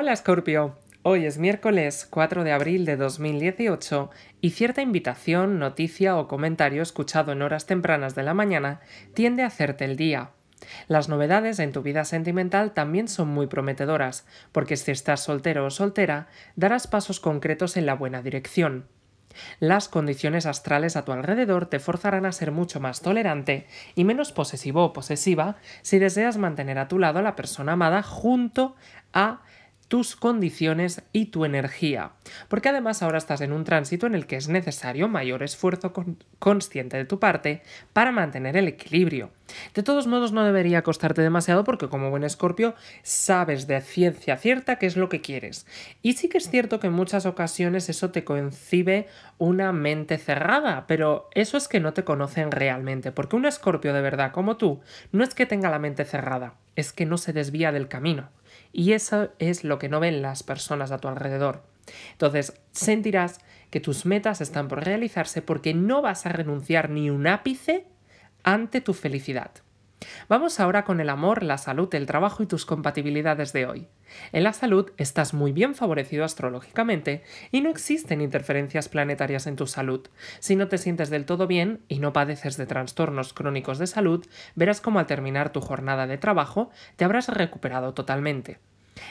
Hola Scorpio, hoy es miércoles 4 de abril de 2018 y cierta invitación, noticia o comentario escuchado en horas tempranas de la mañana tiende a hacerte el día. Las novedades en tu vida sentimental también son muy prometedoras, porque si estás soltero o soltera, darás pasos concretos en la buena dirección. Las condiciones astrales a tu alrededor te forzarán a ser mucho más tolerante y menos posesivo o posesiva si deseas mantener a tu lado a la persona amada junto a tus condiciones y tu energía. Porque además ahora estás en un tránsito en el que es necesario mayor esfuerzo consciente de tu parte para mantener el equilibrio. De todos modos no debería costarte demasiado porque como buen escorpio sabes de ciencia cierta qué es lo que quieres. Y sí que es cierto que en muchas ocasiones eso te concibe una mente cerrada, pero eso es que no te conocen realmente, porque un escorpio de verdad como tú no es que tenga la mente cerrada, es que no se desvía del camino. Y eso es lo que no ven las personas a tu alrededor. Entonces, sentirás que tus metas están por realizarse porque no vas a renunciar ni un ápice ante tu felicidad. Vamos ahora con el amor, la salud, el trabajo y tus compatibilidades de hoy. En la salud estás muy bien favorecido astrológicamente y no existen interferencias planetarias en tu salud. Si no te sientes del todo bien y no padeces de trastornos crónicos de salud, verás cómo al terminar tu jornada de trabajo te habrás recuperado totalmente.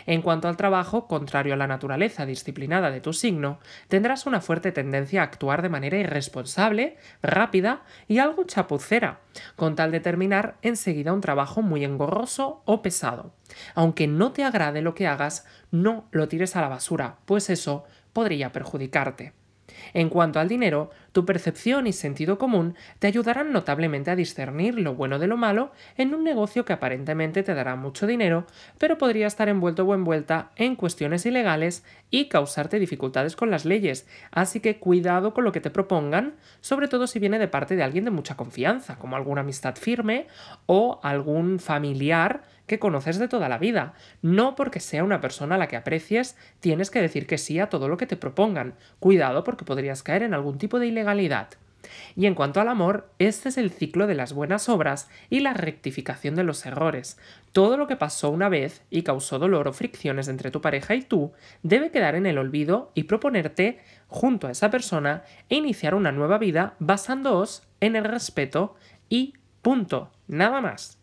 En cuanto al trabajo, contrario a la naturaleza disciplinada de tu signo, tendrás una fuerte tendencia a actuar de manera irresponsable, rápida y algo chapucera, con tal de terminar enseguida un trabajo muy engorroso o pesado. Aunque no te agrade lo que hagas, no lo tires a la basura, pues eso podría perjudicarte. En cuanto al dinero, tu percepción y sentido común te ayudarán notablemente a discernir lo bueno de lo malo en un negocio que aparentemente te dará mucho dinero, pero podría estar envuelto o envuelta en cuestiones ilegales y causarte dificultades con las leyes, así que cuidado con lo que te propongan, sobre todo si viene de parte de alguien de mucha confianza, como alguna amistad firme o algún familiar que conoces de toda la vida. No porque sea una persona a la que aprecies, tienes que decir que sí a todo lo que te propongan. Cuidado porque podrías caer en algún tipo de ilegalidad y en cuanto al amor, este es el ciclo de las buenas obras y la rectificación de los errores. Todo lo que pasó una vez y causó dolor o fricciones entre tu pareja y tú debe quedar en el olvido y proponerte, junto a esa persona, e iniciar una nueva vida basándoos en el respeto y punto, nada más.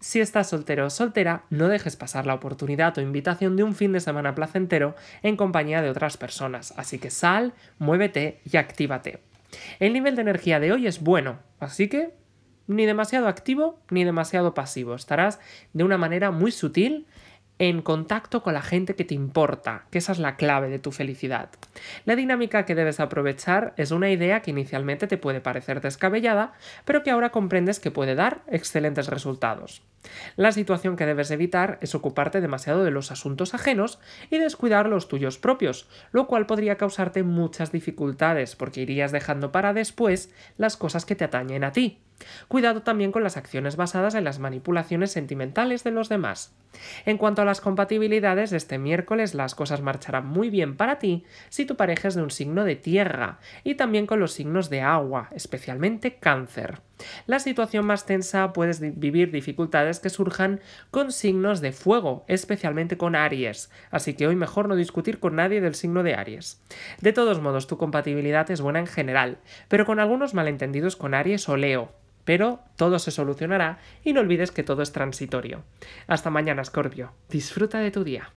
Si estás soltero o soltera, no dejes pasar la oportunidad o invitación de un fin de semana placentero en compañía de otras personas, así que sal, muévete y actívate. El nivel de energía de hoy es bueno, así que ni demasiado activo ni demasiado pasivo. Estarás de una manera muy sutil en contacto con la gente que te importa, que esa es la clave de tu felicidad. La dinámica que debes aprovechar es una idea que inicialmente te puede parecer descabellada, pero que ahora comprendes que puede dar excelentes resultados. La situación que debes evitar es ocuparte demasiado de los asuntos ajenos y descuidar los tuyos propios, lo cual podría causarte muchas dificultades porque irías dejando para después las cosas que te atañen a ti. Cuidado también con las acciones basadas en las manipulaciones sentimentales de los demás. En cuanto a las compatibilidades, este miércoles las cosas marcharán muy bien para ti si tu pareja es de un signo de tierra y también con los signos de agua, especialmente cáncer. La situación más tensa puedes vivir dificultades que surjan con signos de fuego, especialmente con Aries, así que hoy mejor no discutir con nadie del signo de Aries. De todos modos, tu compatibilidad es buena en general, pero con algunos malentendidos con Aries o Leo, pero todo se solucionará y no olvides que todo es transitorio. Hasta mañana, Scorpio. Disfruta de tu día.